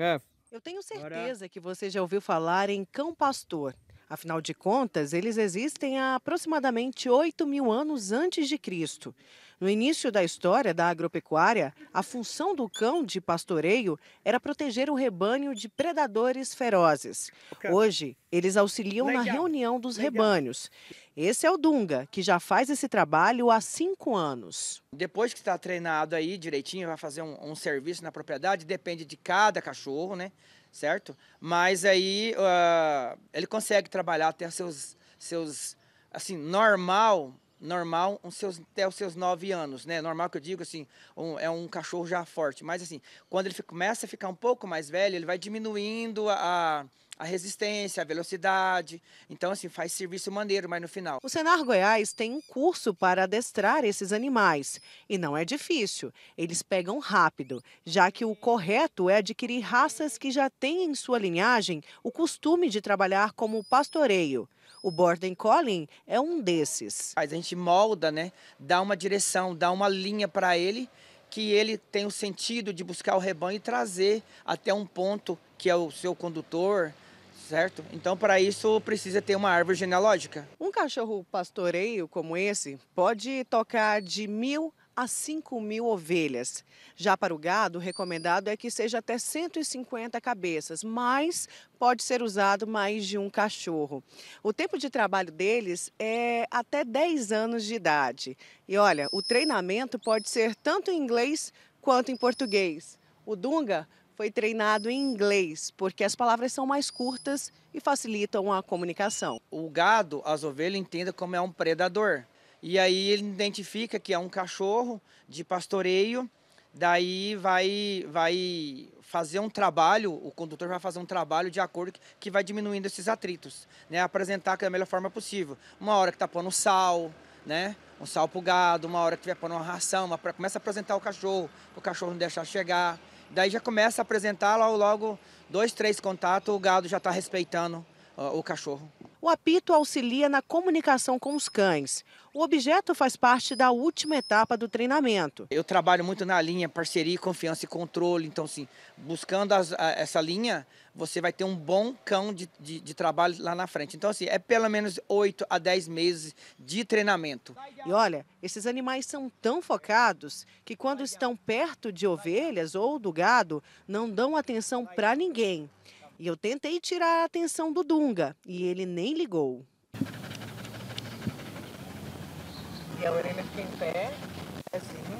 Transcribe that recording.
É. Eu tenho certeza Agora... que você já ouviu falar em cão pastor. Afinal de contas, eles existem há aproximadamente 8 mil anos antes de Cristo. No início da história da agropecuária, a função do cão de pastoreio era proteger o rebanho de predadores ferozes. Hoje, eles auxiliam na reunião dos rebanhos. Esse é o Dunga, que já faz esse trabalho há cinco anos. Depois que está treinado aí direitinho, vai fazer um, um serviço na propriedade, depende de cada cachorro, né? certo? Mas aí uh, ele consegue trabalhar até seus, seus assim, normal, normal os seus, até os seus nove anos, né? Normal que eu digo, assim, um, é um cachorro já forte. Mas, assim, quando ele fica, começa a ficar um pouco mais velho, ele vai diminuindo a, a a resistência, a velocidade. Então, assim, faz serviço maneiro, mas no final. O Senar Goiás tem um curso para adestrar esses animais. E não é difícil. Eles pegam rápido, já que o correto é adquirir raças que já têm em sua linhagem o costume de trabalhar como pastoreio. O Border Collie é um desses. A gente molda, né? Dá uma direção, dá uma linha para ele que ele tem o sentido de buscar o rebanho e trazer até um ponto que é o seu condutor, certo? Então, para isso, precisa ter uma árvore genealógica. Um cachorro pastoreio como esse pode tocar de mil a 5 mil ovelhas. Já para o gado, o recomendado é que seja até 150 cabeças, mas pode ser usado mais de um cachorro. O tempo de trabalho deles é até 10 anos de idade. E olha, o treinamento pode ser tanto em inglês quanto em português. O Dunga foi treinado em inglês, porque as palavras são mais curtas e facilitam a comunicação. O gado, as ovelhas, entendem como é um predador. E aí ele identifica que é um cachorro de pastoreio, daí vai, vai fazer um trabalho, o condutor vai fazer um trabalho de acordo que, que vai diminuindo esses atritos, né? Apresentar é da melhor forma possível. Uma hora que tá pondo sal, né? Um sal para o gado, uma hora que tiver pondo uma ração, uma, começa a apresentar o cachorro, o cachorro não deixar chegar. Daí já começa a apresentar logo, logo dois, três contatos, o gado já está respeitando o cachorro. O apito auxilia na comunicação com os cães. O objeto faz parte da última etapa do treinamento. Eu trabalho muito na linha parceria, confiança e controle. Então, assim, buscando as, a, essa linha, você vai ter um bom cão de, de, de, trabalho lá na frente. Então, assim, é pelo menos 8 a 10 meses de treinamento. E olha, esses animais são tão focados que quando estão perto de ovelhas ou do gado, não dão atenção para ninguém. E eu tentei tirar a atenção do Dunga e ele nem ligou. E a orelha fica em pé, assim,